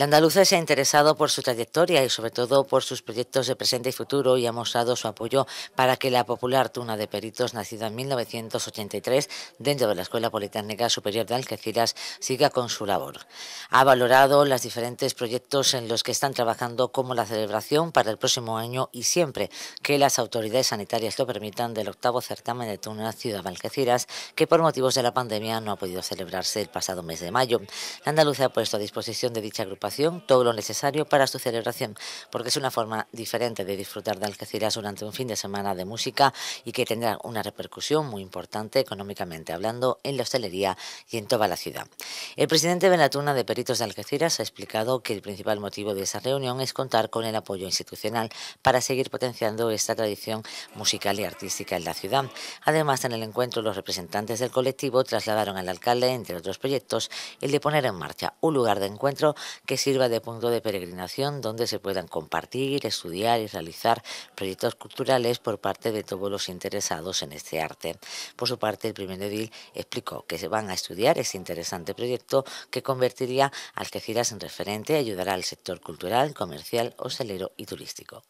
La andaluza se ha interesado por su trayectoria y sobre todo por sus proyectos de presente y futuro y ha mostrado su apoyo para que la popular tuna de peritos nacida en 1983 dentro de la Escuela Politécnica Superior de Algeciras siga con su labor. Ha valorado los diferentes proyectos en los que están trabajando como la celebración para el próximo año y siempre que las autoridades sanitarias lo permitan del octavo certamen de tuna Ciudad de Algeciras que por motivos de la pandemia no ha podido celebrarse el pasado mes de mayo. La andaluza ha puesto a disposición de dicha agrupación todo lo necesario para su celebración, porque es una forma diferente de disfrutar de Algeciras durante un fin de semana de música y que tendrá una repercusión muy importante económicamente hablando en la hostelería y en toda la ciudad. El presidente Benatuna de Peritos de Algeciras ha explicado que el principal motivo de esa reunión es contar con el apoyo institucional para seguir potenciando esta tradición musical y artística en la ciudad. Además, en el encuentro los representantes del colectivo trasladaron al alcalde, entre otros proyectos, el de poner en marcha un lugar de encuentro que sirva de punto de peregrinación donde se puedan compartir, estudiar y realizar proyectos culturales por parte de todos los interesados en este arte. Por su parte, el primer edil explicó que se van a estudiar este interesante proyecto que convertiría a Algeciras en referente y ayudará al sector cultural, comercial, hostelero y turístico.